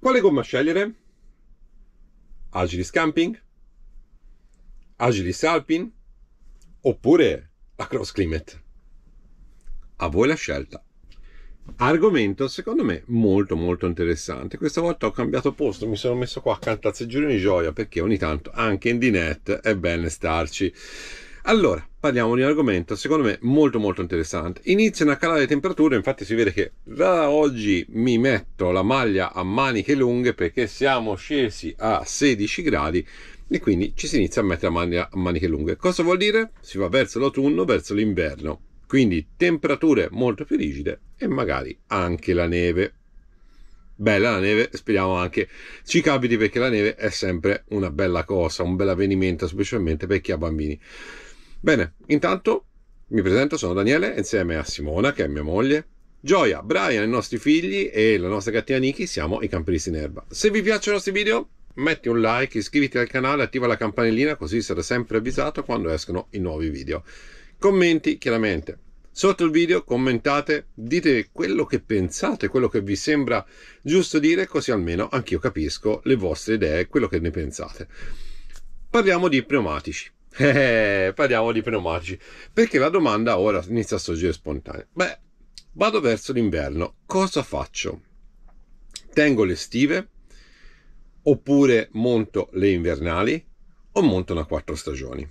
Quale gomma scegliere? Agilis Camping? Agilis Alpin? Oppure la Cross Climate? A voi la scelta. Argomento secondo me molto molto interessante. Questa volta ho cambiato posto, mi sono messo qua accanto a Seggiolino di Gioia perché ogni tanto anche in dinette è bene starci. Allora, parliamo di un argomento secondo me molto molto interessante. Iniziano a calare le temperature, infatti si vede che da oggi mi metto la maglia a maniche lunghe perché siamo scesi a 16 gradi e quindi ci si inizia a mettere la maglia a maniche lunghe. Cosa vuol dire? Si va verso l'autunno, verso l'inverno. Quindi temperature molto più rigide e magari anche la neve. Bella la neve, speriamo anche ci capiti perché la neve è sempre una bella cosa, un bel avvenimento, specialmente per chi ha bambini. Bene, intanto mi presento, sono Daniele, insieme a Simona, che è mia moglie, Gioia, Brian, i nostri figli e la nostra gattina Niki siamo i Campanisti in Erba. Se vi piacciono i nostri video, metti un like, iscriviti al canale, attiva la campanellina così sarai sempre avvisato quando escono i nuovi video. Commenti, chiaramente. Sotto il video commentate, dite quello che pensate, quello che vi sembra giusto dire, così almeno anch'io capisco le vostre idee, quello che ne pensate. Parliamo di pneumatici. Eh, parliamo di pneumatici. Perché la domanda ora inizia a sorgere spontanea. Beh, vado verso l'inverno, cosa faccio? Tengo le estive? Oppure monto le invernali? O monto una quattro stagioni?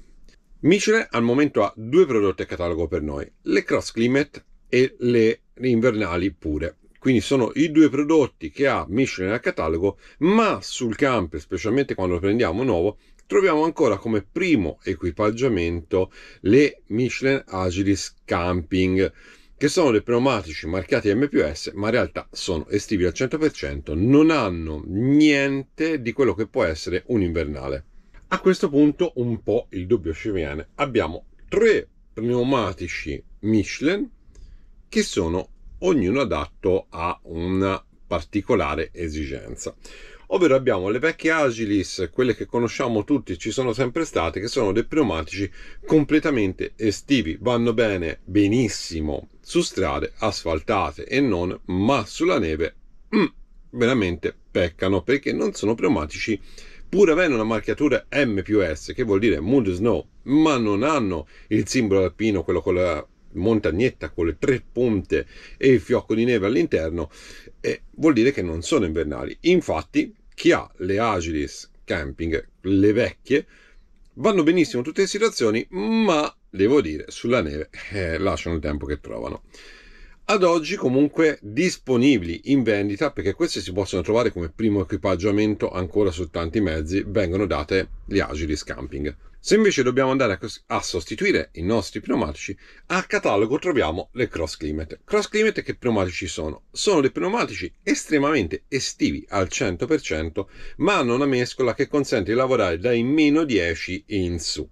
Michelin al momento ha due prodotti a catalogo per noi, le Cross Climate e le invernali pure. Quindi sono i due prodotti che ha Michelin al catalogo, ma sul camper, specialmente quando lo prendiamo nuovo, troviamo ancora come primo equipaggiamento le Michelin Agilis Camping che sono dei pneumatici marchiati MPS, ma in realtà sono estivi al 100%, non hanno niente di quello che può essere un invernale. A questo punto un po' il dubbio ci viene. Abbiamo tre pneumatici Michelin che sono ognuno adatto a una particolare esigenza. Ovvero abbiamo le vecchie Agilis, quelle che conosciamo tutti, ci sono sempre state, che sono dei pneumatici completamente estivi, vanno bene benissimo su strade asfaltate e non, ma sulla neve mm, veramente peccano perché non sono pneumatici pur avendo una marchiatura M più S, che vuol dire Mood Snow, ma non hanno il simbolo alpino, quello con la montagnetta con le tre punte e il fiocco di neve all'interno, eh, vuol dire che non sono invernali. Infatti, chi ha le Agilis Camping, le vecchie, vanno benissimo in tutte le situazioni, ma devo dire, sulla neve eh, lasciano il tempo che trovano. Ad oggi comunque disponibili in vendita, perché queste si possono trovare come primo equipaggiamento ancora su tanti mezzi, vengono date le Agilis Camping. Se invece dobbiamo andare a, a, sostituire i nostri pneumatici, a catalogo troviamo le Cross Climate. Cross Climate che pneumatici sono? Sono dei pneumatici estremamente estivi al 100%, ma hanno una mescola che consente di lavorare dai meno 10 in su.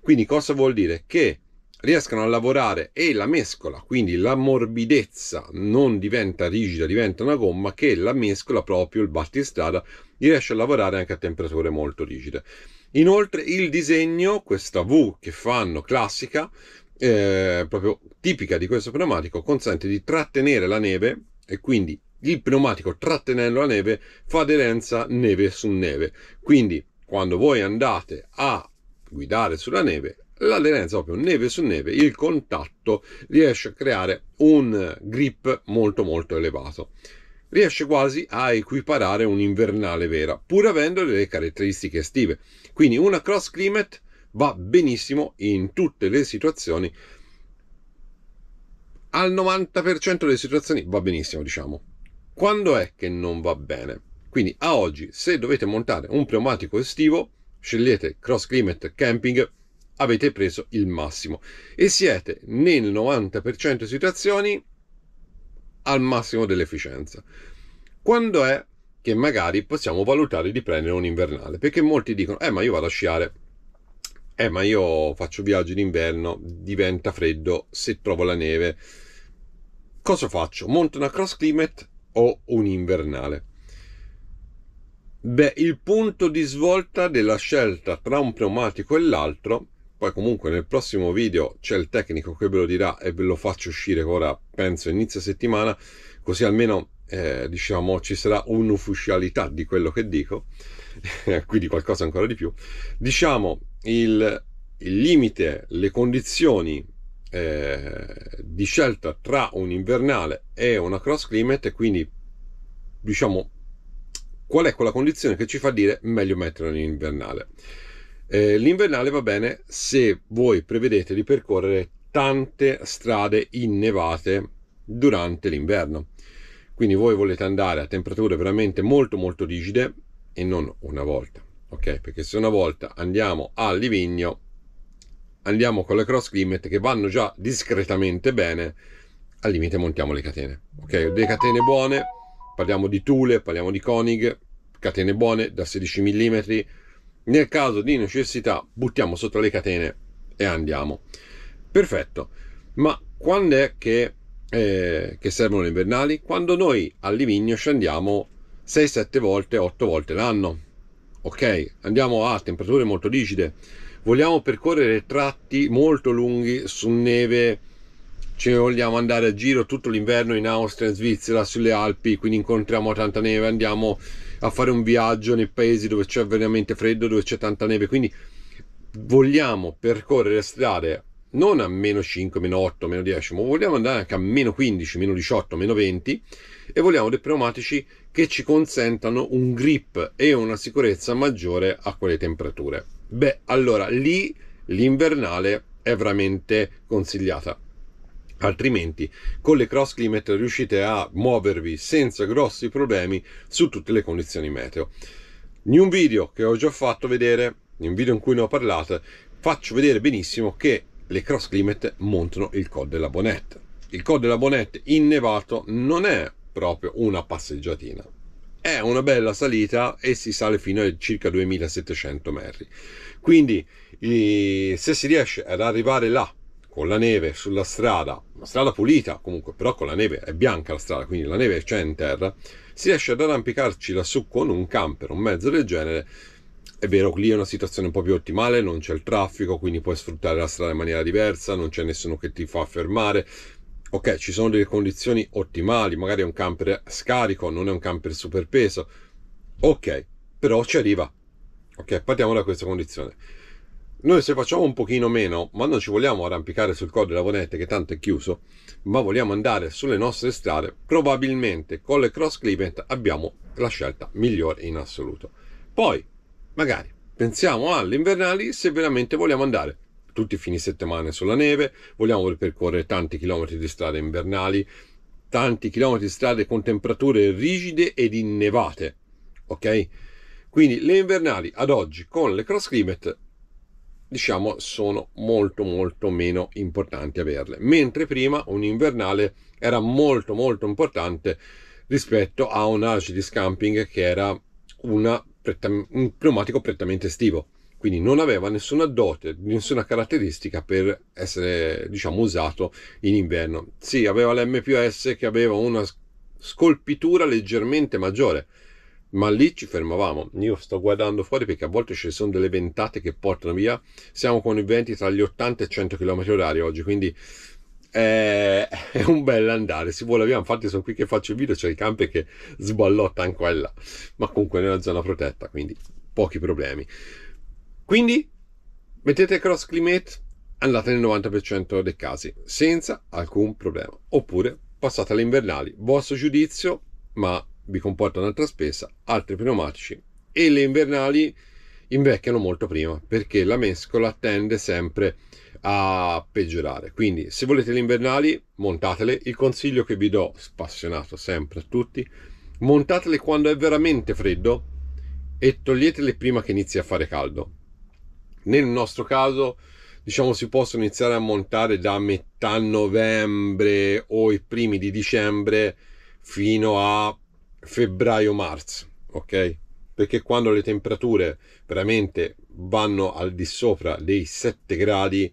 Quindi cosa vuol dire? Che riescano a lavorare e la mescola, quindi la morbidezza non diventa rigida, diventa una gomma che la mescola proprio il battistrada riesce a lavorare anche a temperature molto rigide. Inoltre il disegno, questa V che fanno classica, eh, proprio tipica di questo pneumatico, consente di trattenere la neve e quindi il pneumatico trattenendo la neve fa aderenza neve su neve. Quindi quando voi andate a guidare sulla neve, l'aderenza proprio neve su neve, il contatto riesce a creare un grip molto molto elevato riesce quasi a equiparare un'invernale vera, pur avendo delle caratteristiche estive. Quindi una cross climate va benissimo in tutte le situazioni. Al 90% delle situazioni va benissimo, diciamo. Quando è che non va bene? Quindi a oggi, se dovete montare un pneumatico estivo, scegliete Cross Climate Camping, avete preso il massimo e siete nel 90% delle situazioni al massimo dell'efficienza. Quando è che magari possiamo valutare di prendere un invernale? Perché molti dicono, eh ma io vado a sciare, eh ma io faccio viaggi d'inverno, diventa freddo se trovo la neve. Cosa faccio? Monto una cross climate o un invernale? Beh, il punto di svolta della scelta tra un pneumatico e l'altro poi comunque nel prossimo video c'è il tecnico che ve lo dirà e ve lo faccio uscire ora, penso, inizio settimana, così almeno eh, diciamo ci sarà un'ufficialità di quello che dico, quindi qualcosa ancora di più. Diciamo il, il limite, le condizioni eh, di scelta tra un invernale e una cross climate quindi diciamo qual è quella condizione che ci fa dire meglio mettere un invernale eh, l'invernale va bene se voi prevedete di percorrere tante strade innevate durante l'inverno. Quindi voi volete andare a temperature veramente molto molto rigide e non una volta, ok? Perché se una volta andiamo a Livigno, andiamo con le cross climate che vanno già discretamente bene, al limite montiamo le catene, ok? Delle catene buone, parliamo di Thule, parliamo di Koenig, catene buone da 16 mm, nel caso di necessità buttiamo sotto le catene e andiamo. Perfetto, ma quando è che, eh, che servono le invernali? Quando noi a Livigno scendiamo 6-7 volte, 8 volte l'anno. Ok, andiamo a temperature molto rigide. Vogliamo percorrere tratti molto lunghi su neve ci vogliamo andare a giro tutto l'inverno in Austria, in Svizzera, sulle Alpi, quindi incontriamo tanta neve, andiamo a fare un viaggio nei paesi dove c'è veramente freddo, dove c'è tanta neve, quindi vogliamo percorrere strade non a meno 5, meno 8, meno 10, ma vogliamo andare anche a meno 15, meno 18, meno 20 e vogliamo dei pneumatici che ci consentano un grip e una sicurezza maggiore a quelle temperature. Beh, allora lì l'invernale è veramente consigliata altrimenti con le cross climate riuscite a muovervi senza grossi problemi su tutte le condizioni meteo in un video che ho già fatto vedere in un video in cui ne ho parlato faccio vedere benissimo che le cross climate montano il col della bonetta il col della bonetta innevato non è proprio una passeggiatina è una bella salita e si sale fino a circa 2700 metri quindi se si riesce ad arrivare là con la neve sulla strada, una strada pulita comunque, però con la neve è bianca la strada, quindi la neve c'è in terra, si riesce ad arrampicarci lassù con un camper, un mezzo del genere. È vero, lì è una situazione un po' più ottimale, non c'è il traffico, quindi puoi sfruttare la strada in maniera diversa, non c'è nessuno che ti fa fermare. Ok, ci sono delle condizioni ottimali, magari è un camper scarico, non è un camper super peso. Ok, però ci arriva. Ok, partiamo da questa condizione. Noi se facciamo un pochino meno, ma non ci vogliamo arrampicare sul Col della Vonette che tanto è chiuso, ma vogliamo andare sulle nostre strade, probabilmente con le Cross Climate abbiamo la scelta migliore in assoluto. Poi, magari, pensiamo alle invernali se veramente vogliamo andare tutti i fini settimana sulla neve, vogliamo percorrere tanti chilometri di strade invernali, tanti chilometri di strade con temperature rigide ed innevate, ok? Quindi le invernali ad oggi con le cross climate diciamo sono molto molto meno importanti averle mentre prima un invernale era molto molto importante rispetto a un age di scamping che era una, un pneumatico prettamente estivo quindi non aveva nessuna dote, nessuna caratteristica per essere diciamo usato in inverno. Sì, aveva l'MPS che aveva una scolpitura leggermente maggiore, ma lì ci fermavamo. Io sto guardando fuori perché a volte ci sono delle ventate che portano via. Siamo con i venti tra gli 80 e 100 km/h oggi, quindi è, eh, è un bel andare. Si vuole via, infatti sono qui che faccio il video, c'è il camper che sballotta anche qua là, ma comunque nella zona protetta, quindi pochi problemi. Quindi mettete cross climate, andate nel 90% dei casi, senza alcun problema. Oppure passate alle invernali, vostro giudizio, ma vi comporta un'altra spesa, altri pneumatici e le invernali invecchiano molto prima perché la mescola tende sempre a peggiorare. Quindi se volete le invernali montatele, il consiglio che vi do, spassionato sempre a tutti, montatele quando è veramente freddo e toglietele prima che inizi a fare caldo. Nel nostro caso diciamo si possono iniziare a montare da metà novembre o i primi di dicembre fino a febbraio-marzo, ok? Perché quando le temperature veramente vanno al di sopra dei 7 gradi,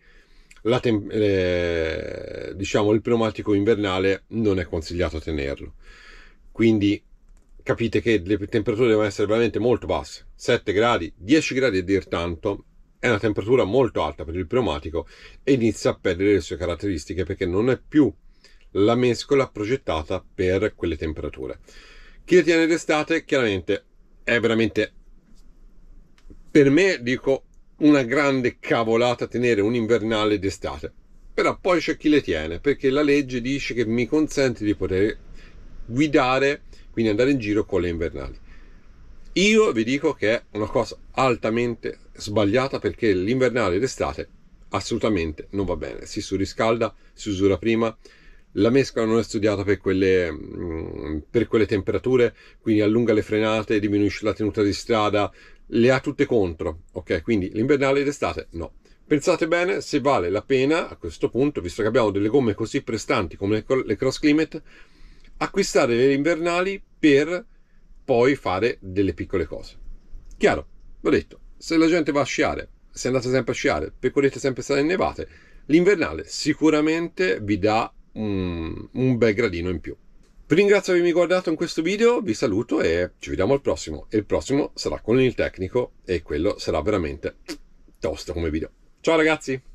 tem- eh, diciamo il pneumatico invernale non è consigliato tenerlo. Quindi capite che le temperature devono essere veramente molto basse, 7 gradi, 10 gradi a dir tanto, è una temperatura molto alta per il pneumatico e inizia a perdere le sue caratteristiche perché non è più la mescola progettata per quelle temperature. Chi le tiene d'estate, chiaramente, è veramente, per me, dico, una grande cavolata tenere un invernale d'estate. Però poi c'è chi le tiene, perché la legge dice che mi consente di poter guidare, quindi andare in giro con le invernali. Io vi dico che è una cosa altamente sbagliata perché l'invernale d'estate assolutamente non va bene. Si surriscalda, si usura prima, la mescola non è studiata per quelle, mm, per quelle temperature, quindi allunga le frenate, diminuisce la tenuta di strada, le ha tutte contro, ok? Quindi l'invernale ed estate no. Pensate bene se vale la pena a questo punto, visto che abbiamo delle gomme così prestanti come le Cross Climate, acquistare le invernali per poi fare delle piccole cose. Chiaro, l'ho detto, se la gente va a sciare, se andate sempre a sciare, percorrete sempre strade innevate, l'invernale sicuramente vi dà un, mm, un bel gradino in più. Vi ringrazio di avermi guardato in questo video, vi saluto e ci vediamo al prossimo. E il prossimo sarà con il tecnico e quello sarà veramente tosto come video. Ciao ragazzi!